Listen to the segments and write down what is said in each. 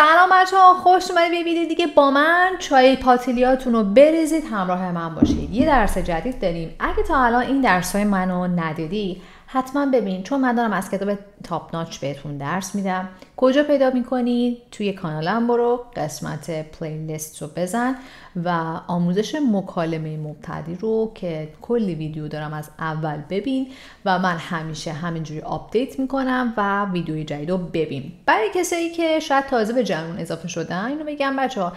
سلام بچه ها خوش اومدید به دیگه با من چای پاتیلیاتون رو بریزید همراه من باشید یه درس جدید داریم اگه تا الان این درس های منو ندیدی حتما ببین چون من دارم از کتاب تاپ ناچ بهتون درس میدم کجا پیدا میکنین توی کانالم برو قسمت لیست رو بزن و آموزش مکالمه مبتدی رو که کلی ویدیو دارم از اول ببین و من همیشه همینجوری آپدیت میکنم و ویدیوی جدید رو ببین برای کسایی که شاید تازه به جنون اضافه شدن اینو بگم بچه ها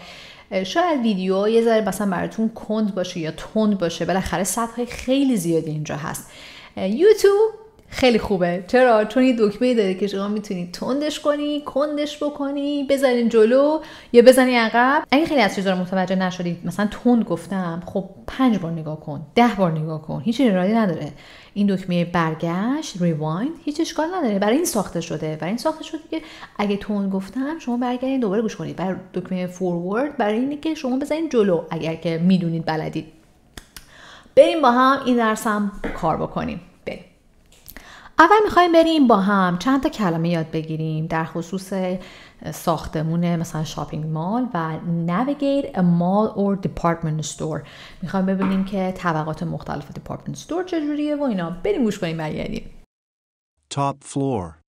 شاید ویدیو یه ذره مثلا براتون کند باشه یا تند باشه بالاخره سطح خیلی زیادی اینجا هست یوتیوب خیلی خوبه چرا چون یه دکمه داره که شما میتونید تندش کنی کندش بکنی بزنین جلو یا بزنی عقب اگه خیلی از چیزا رو متوجه نشدید مثلا تند گفتم خب پنج بار نگاه کن ده بار نگاه کن هیچ ایرادی نداره این دکمه برگشت ریوایند هیچ اشکال نداره برای این ساخته شده برای این ساخته شده که اگه تون گفتم شما برگردین دوباره گوش کنید برای دکمه فورورد برای اینه که شما بزنید جلو اگر که میدونید بلدید بریم با هم این درس کار بکنیم اول میخوایم بریم با هم چند تا کلمه یاد بگیریم در خصوص ساختمون مثلا شاپینگ مال و a Mall or دپارتمنت store میخوایم ببینیم که طبقات مختلف دپارتمنت استور چجوریه و اینا بریم گوش کنیم برگردیم top floor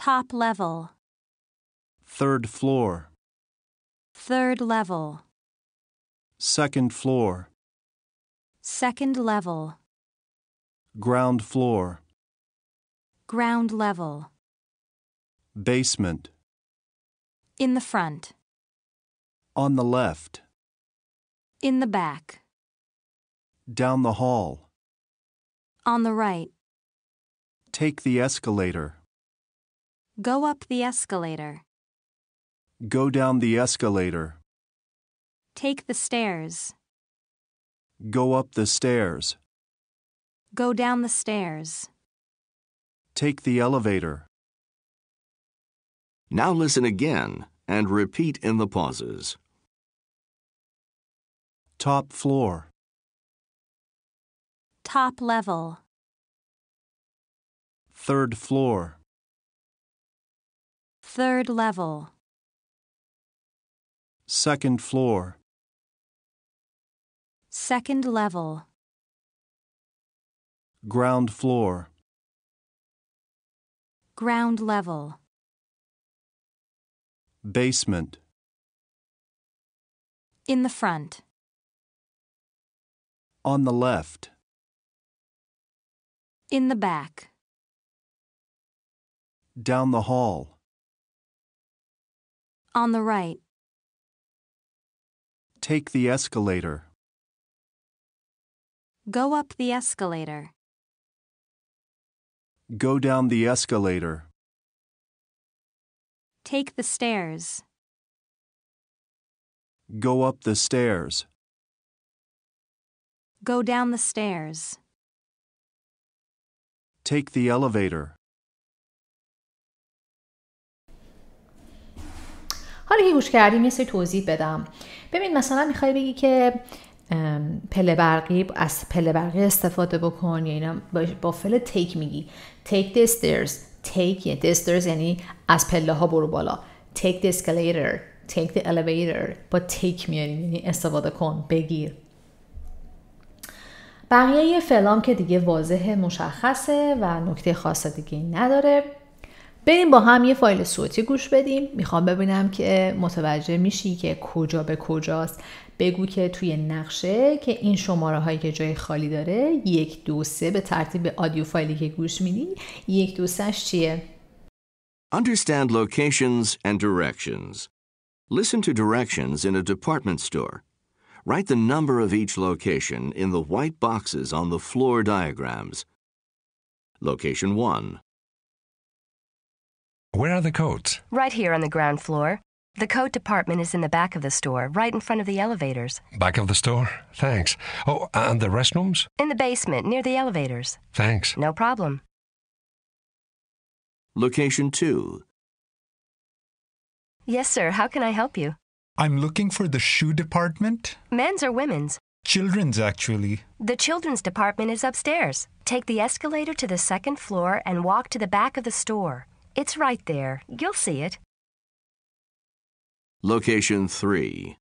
top level third floor third level second floor second level ground floor Ground level. Basement. In the front. On the left. In the back. Down the hall. On the right. Take the escalator. Go up the escalator. Go down the escalator. Take the stairs. Go up the stairs. Go down the stairs. Take the elevator. Now listen again and repeat in the pauses. Top floor. Top level. Third floor. Third level. Second floor. Second level. Ground floor. Ground level. Basement. In the front. On the left. In the back. Down the hall. On the right. Take the escalator. Go up the escalator. Go down the escalator. Take the stairs. Go up the stairs. Go down the stairs. Take the elevator. حالا که گوش کردیم یه سری توضیح بدم ببین مثلا میخوای بگی که پله برقی از پله برقی استفاده بکن یا اینا با فل تیک میگی take the stairs take the stairs یعنی از پله ها برو بالا take the escalator take the elevator با تیک میاریم یعنی استفاده کن بگیر بقیه فلام که دیگه واضحه مشخصه و نکته خاص دیگه نداره بریم با هم یه فایل صوتی گوش بدیم میخوام ببینم که متوجه میشی که کجا به کجاست بگو که توی نقشه که این شماره هایی که جای خالی داره یک دو سه به ترتیب آدیو فایلی که گوش میدی یک دو سهش چیه Understand locations and directions. Listen to directions in a department store. Write the number of each location in the white boxes on the floor diagrams. Location 1. Where are the coats? Right here on the ground floor. The coat department is in the back of the store, right in front of the elevators. Back of the store? Thanks. Oh, and the restrooms? In the basement, near the elevators. Thanks. No problem. Location 2. Yes, sir. How can I help you? I'm looking for the shoe department. Men's or women's? Children's, actually. The children's department is upstairs. Take the escalator to the second floor and walk to the back of the store. It's right there. You'll see it. Location 3.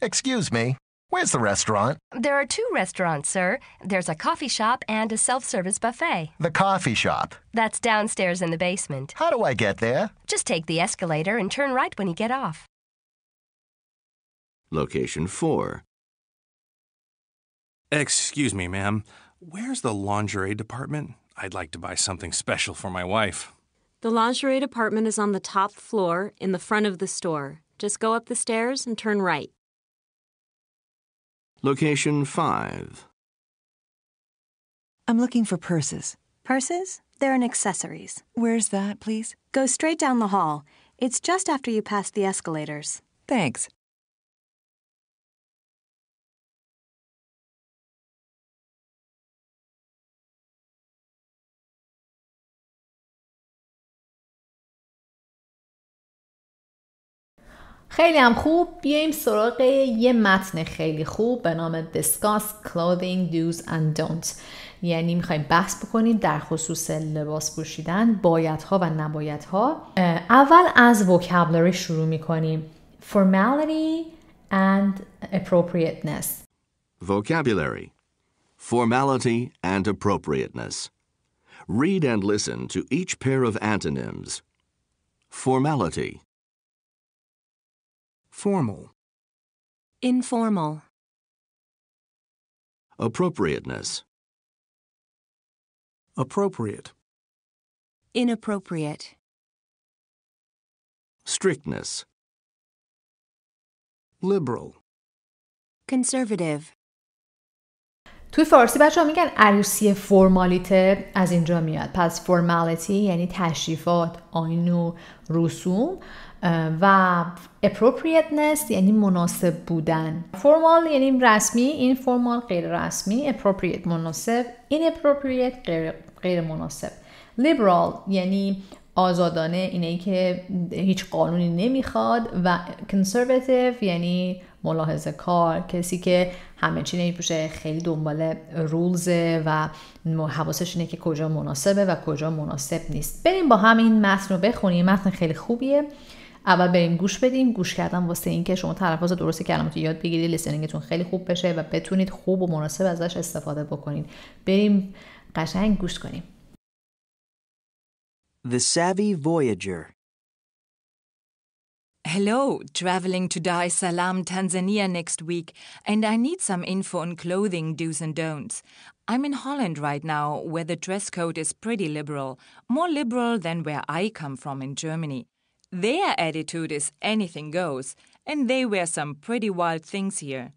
Excuse me. Where's the restaurant? There are two restaurants, sir. There's a coffee shop and a self service buffet. The coffee shop. That's downstairs in the basement. How do I get there? Just take the escalator and turn right when you get off. Location 4. Excuse me, ma'am. Where's the lingerie department? I'd like to buy something special for my wife. The lingerie department is on the top floor in the front of the store. Just go up the stairs and turn right. Location 5. I'm looking for purses. Purses? They're in accessories. Where's that, please? Go straight down the hall. It's just after you pass the escalators. Thanks. خیلی هم خوب بیایم سراغ یه متن خیلی خوب به نام Discuss Clothing Do's and Don't یعنی میخوایم بحث بکنیم در خصوص لباس پوشیدن بایدها و نبایدها اول از وکابلری شروع میکنیم Formality and Appropriateness Vocabulary Formality and Appropriateness Read and listen to each pair of antonyms Formality Formal. Informal. Appropriateness. Appropriate. Inappropriate. Strictness. Liberal. Conservative. توی فارسی بچه ها میگن عروسی فرمالیته از اینجا میاد پس فرمالیتی یعنی تشریفات آین و رسوم و appropriateness یعنی مناسب بودن فرمال یعنی رسمی این فرمال غیر رسمی appropriate مناسب این appropriate غیر, مناسب لیبرال یعنی آزادانه اینه ای که هیچ قانونی نمیخواد و conservative یعنی ملاحظه کار کسی که همه چی نمیپوشه خیلی دنبال رولز و حواسش اینه که کجا مناسبه و کجا مناسب نیست بریم با هم این متن رو بخونیم متن خیلی خوبیه اول بریم گوش بدیم گوش کردن واسه اینکه شما تلفظ درست کلمات یاد بگیرید لیسنینگتون خیلی خوب بشه و بتونید خوب و مناسب ازش استفاده بکنید بریم قشنگ گوش کنیم The savvy voyager Hello, traveling to Dar es Salaam, Tanzania next week, and I need some info on clothing do's and don'ts. I'm in Holland right now, where the dress code is pretty liberal, more liberal than where I come from in Germany. Their attitude is anything goes, and they wear some pretty wild things here.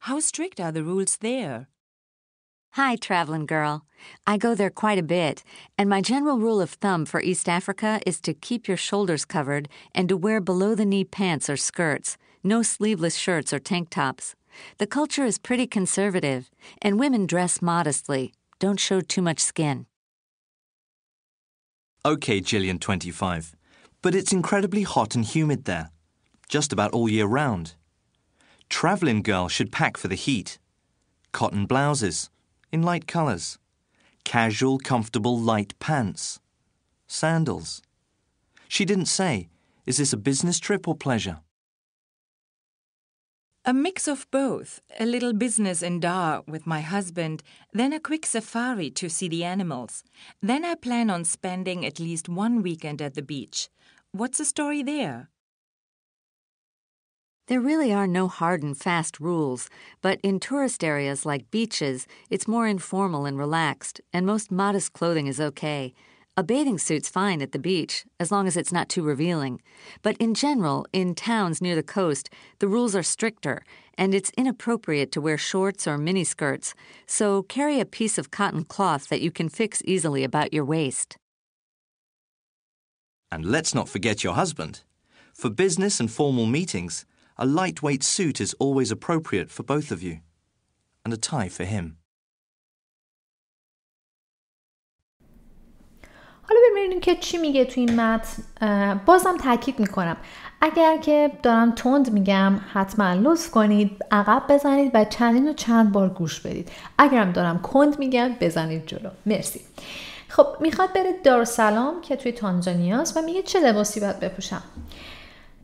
How strict are the rules there? Hi, traveling girl. I go there quite a bit, and my general rule of thumb for East Africa is to keep your shoulders covered and to wear below the knee pants or skirts, no sleeveless shirts or tank tops. The culture is pretty conservative, and women dress modestly. Don't show too much skin. Okay, Gillian 25. But it's incredibly hot and humid there, just about all year round. Travelling girl should pack for the heat. Cotton blouses, in light colours, casual, comfortable, light pants, sandals. She didn't say, is this a business trip or pleasure? A mix of both, a little business in Dar with my husband, then a quick safari to see the animals. Then I plan on spending at least one weekend at the beach. What's the story there? There really are no hard and fast rules, but in tourist areas like beaches, it's more informal and relaxed, and most modest clothing is okay. A bathing suit's fine at the beach, as long as it's not too revealing. But in general, in towns near the coast, the rules are stricter, and it's inappropriate to wear shorts or miniskirts, so carry a piece of cotton cloth that you can fix easily about your waist. And let's not forget your husband. For business and formal meetings, A lightweight suit is always appropriate for both of you, and a tie for him. حالا ببینیم که چی میگه تو این متن بازم تاکید میکنم اگر که دارم تند میگم حتما لطف کنید عقب بزنید و چندین و چند بار گوش بدید اگرم دارم کند میگم بزنید جلو مرسی خب میخواد بره دارسلام که توی تانزانیاست و میگه چه لباسی باید بپوشم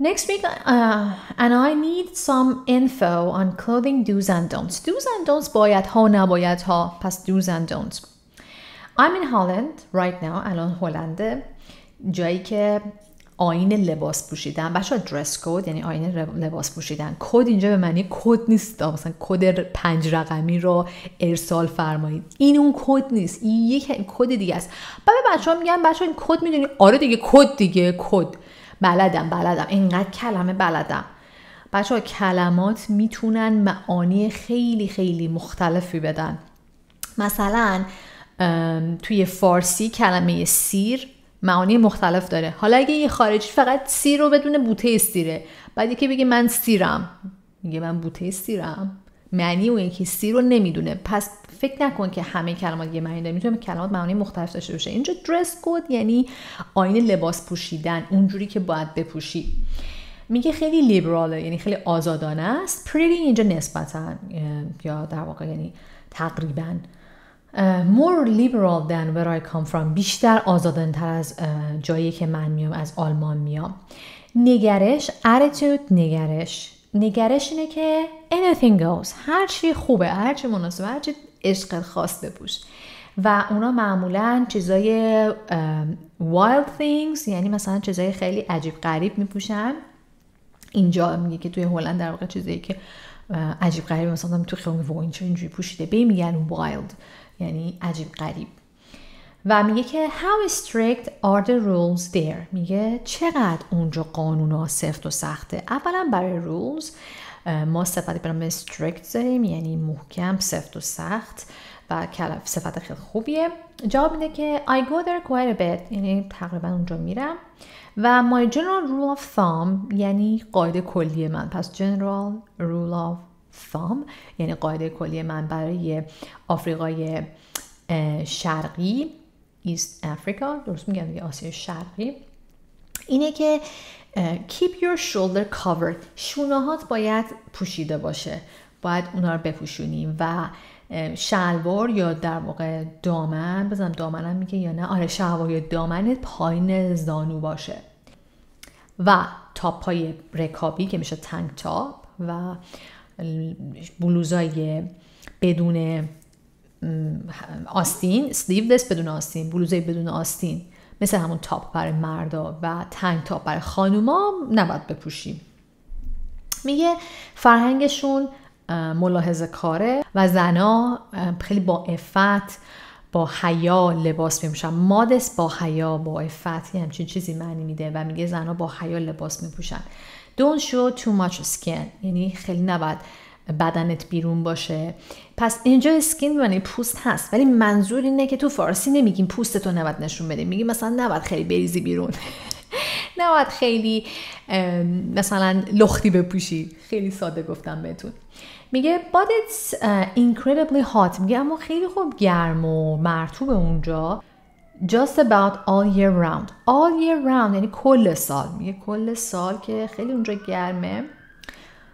Next week, uh, and I need some info on clothing do's and don'ts. Do's and don'ts باید ها نباید ها پس do's and don'ts. I'm in Holland right now. الان هلنده جایی که آین لباس پوشیدن بچه dress code یعنی آین لباس پوشیدن کد اینجا به معنی کد نیست مثلا کد پنج رقمی رو ارسال فرمایید این اون کد نیست این یک کد دیگه است بعد به بچه ها میگن بچه این کد میدونی آره دیگه کد دیگه کد بلدم بلدم اینقدر کلمه بلدم بچه ها کلمات میتونن معانی خیلی خیلی مختلفی بدن مثلا توی فارسی کلمه سیر معانی مختلف داره حالا اگه یه خارجی فقط سیر رو بدون بوته سیره بعد که بگه من سیرم میگه من بوته سیرم معنی و یکی سی رو نمیدونه پس فکر نکن که همه کلمات یه معنی داره میتونه کلمات معنی مختلف داشته باشه اینجا درس کد یعنی آین لباس پوشیدن اونجوری که باید بپوشی میگه خیلی لیبراله یعنی خیلی آزادانه است پریتی اینجا نسبتا یا در واقع یعنی تقریبا more liberal than where I come from بیشتر آزادن تر از جایی که من میام از آلمان میام نگرش attitude نگرش نگرش اینه که anything goes هرچی خوبه هرچی مناسبه هرچی عشق خاص بپوش و اونا معمولا چیزای wild things یعنی مثلا چیزای خیلی عجیب غریب میپوشن اینجا میگه که توی هلند در واقع چیزایی که عجیب غریب مثلا تو خیلی و اینجوری پوشیده به میگن وایلد یعنی عجیب غریب و میگه که how strict are the rules there میگه چقدر اونجا قانون ها سفت و سخته اولا برای rules ما صفتی به strict داریم یعنی محکم سفت و سخت و صفت خیلی خوبیه جواب میده که I go there quite a bit یعنی تقریبا اونجا میرم و my general rule of thumb یعنی قاعده کلی من پس general rule of thumb یعنی قاعده کلی من برای آفریقای شرقی ایست افریقا درست میگم دیگه آسیا شرقی اینه که keep your shoulder covered شونهات باید پوشیده باشه باید اونا رو بپوشونیم و شلوار یا در واقع دامن بزنم دامنم میگه یا نه آره شلوار یا دامن پایین زانو باشه و تاپ های رکابی که میشه تنگ تاپ و بلوزای بدون آستین دست بدون آستین بلوزه بدون آستین مثل همون تاپ برای مردا و تنگ تاپ برای خانوما نباید بپوشیم میگه فرهنگشون ملاحظه کاره و زنا خیلی با افت با حیا لباس میپوشن مادس با حیا با افت یه همچین چیزی معنی میده و میگه زنها با حیا لباس میپوشن don't show too much skin یعنی خیلی نباید بدنت بیرون باشه پس اینجا اسکین یعنی پوست هست ولی منظور اینه که تو فارسی نمیگیم پوستتو نباید نشون بده میگیم مثلا نباید خیلی بریزی بیرون نباید خیلی مثلا لختی بپوشی خیلی ساده گفتم بهتون میگه but it's incredibly hot میگه اما خیلی خوب گرم و مرتوب اونجا just about all year round all year round یعنی کل سال میگه کل سال که خیلی اونجا گرمه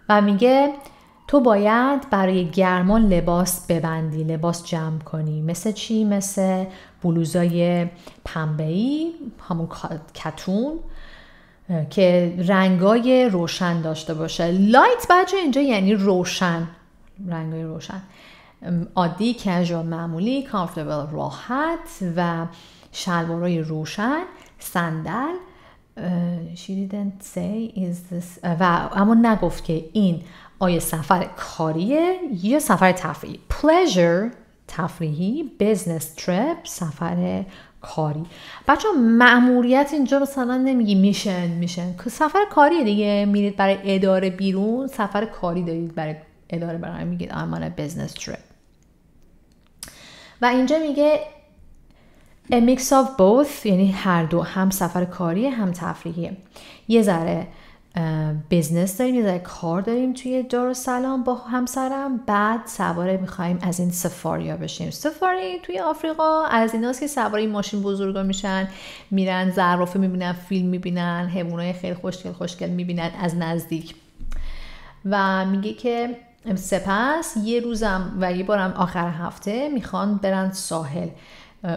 و میگه تو باید برای گرما لباس ببندی لباس جمع کنی مثل چی مثل بلوزای پنبه‌ای همون کتون که رنگای روشن داشته باشه لایت بچه اینجا یعنی روشن رنگای روشن عادی کژوال معمولی کامفورتبل راحت و شلوارای روشن صندل she didn't say و اما نگفت که این آیا سفر کاریه یا سفر تفریحی pleasure تفریحی business trip سفر کاری بچه معموریت اینجا مثلا نمیگی میشن میشن که سفر کاری دیگه میرید برای اداره بیرون سفر کاری دارید برای اداره برای میگید I'm on a business trip و اینجا میگه A mix of both یعنی هر دو هم سفر کاری هم تفریحی یه ذره بزنس داریم یه ذره کار داریم توی دار سلام با همسرم بعد سواره میخوایم از این سفاریا بشیم سفاری توی آفریقا از ایناست که سواری این ماشین بزرگا میشن میرن زرافه میبینن فیلم میبینن حیوانای خیلی خوشگل خوشگل میبینن از نزدیک و میگه که سپس یه روزم و یه بارم آخر هفته میخوان برن ساحل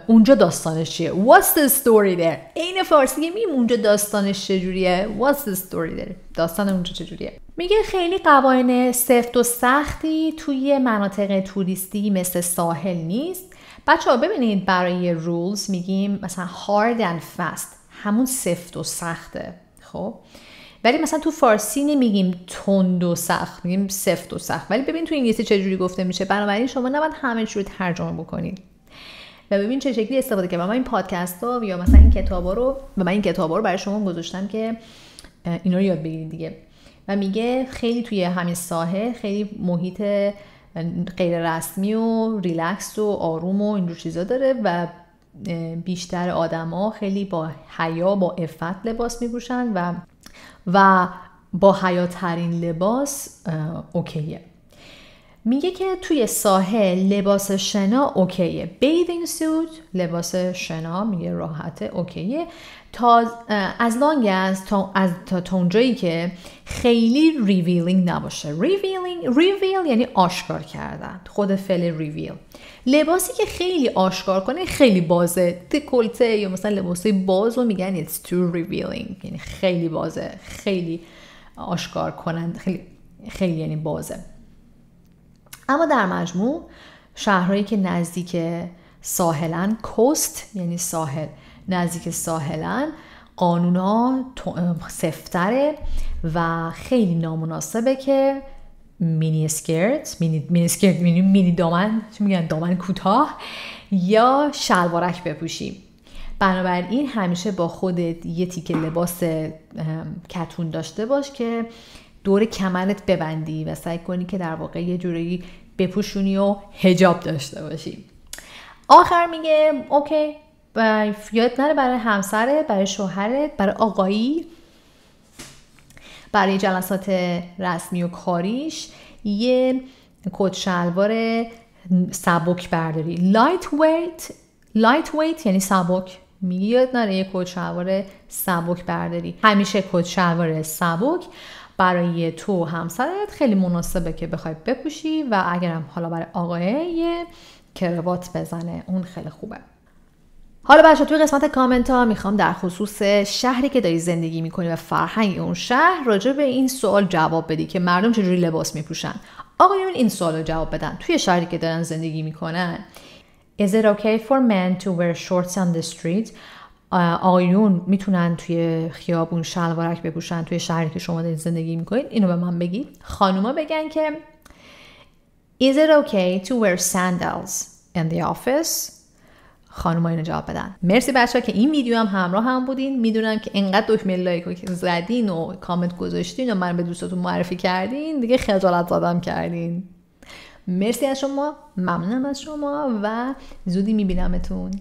اونجا داستانش چیه What's the story there عین فارسی میگیم اونجا داستانش چجوریه What's the story there داستان اونجا چجوریه میگه خیلی قوانین سفت و سختی توی مناطق توریستی مثل ساحل نیست بچه ها ببینید برای رولز میگیم مثلا hard and fast همون سفت و سخته خب ولی مثلا تو فارسی نمیگیم تند و سخت میگیم سفت و سخت ولی ببین تو انگلیسی چجوری گفته میشه بنابراین شما نباید همه رو ترجمه بکنید و ببین چه شکلی استفاده و من این پادکست ها یا مثلا این ها رو و من این ها رو برای شما گذاشتم که اینا رو یاد بگیرید دیگه و میگه خیلی توی همین ساحه خیلی محیط غیر رسمی و ریلکس و آروم و اینجور چیزا داره و بیشتر آدما خیلی با حیا با افت لباس میپوشن و و با حیاترین لباس اوکیه میگه که توی ساحل لباس شنا اوکیه بیوینگ سوت لباس شنا میگه راحته اوکیه تا از لانگ از تا از که خیلی ریویلینگ نباشه ریویلینگ ریویل یعنی آشکار کردن خود فعل ریویل لباسی که خیلی آشکار کنه خیلی بازه دکلته یا مثلا لباسی باز رو میگن it's too revealing یعنی خیلی بازه خیلی آشکار کنند خیلی خیلی یعنی بازه اما در مجموع شهرهایی که نزدیک ساحلن کوست یعنی ساحل نزدیک ساحلن قانونا سفتره و خیلی نامناسبه که مینی اسکرت مینی, مینی اسکرت مینی, مینی دامن چی میگن دامن کوتاه یا شلوارک بپوشیم بنابراین همیشه با خودت یه تیکه لباس کتون داشته باش که دور کمرت ببندی و سعی کنی که در واقع یه جوری بپوشونی و هجاب داشته باشی آخر میگه اوکی یاد نره برای همسره برای شوهرت برای آقایی برای جلسات رسمی و کاریش یه کت شلوار سبک برداری لایت ویت لایت ویت یعنی سبک میگی یاد نره یه کت شلوار سبک برداری همیشه کت شلوار سبک برای تو همسرت خیلی مناسبه که بخوای بپوشی و اگرم حالا برای آقای کروات بزنه اون خیلی خوبه حالا بچه توی قسمت کامنت ها میخوام در خصوص شهری که داری زندگی میکنی و فرهنگ اون شهر راجع به این سوال جواب بدی که مردم چجوری لباس میپوشن آقایون این سوال رو جواب بدن توی شهری که دارن زندگی میکنن Is it okay for men to wear shorts on the street? آیون میتونن توی خیابون شلوارک بپوشن توی شهری که شما دارید زندگی میکنید اینو به من بگید خانوما بگن که Is it okay to wear sandals in the office? خانوما اینو جواب بدن مرسی بچه که این ویدیو هم همراه هم بودین میدونم که انقدر دکمه لایک زدین و کامنت گذاشتین و من به دوستاتون معرفی کردین دیگه خجالت زدم کردین مرسی از شما ممنونم از شما و زودی میبینمتون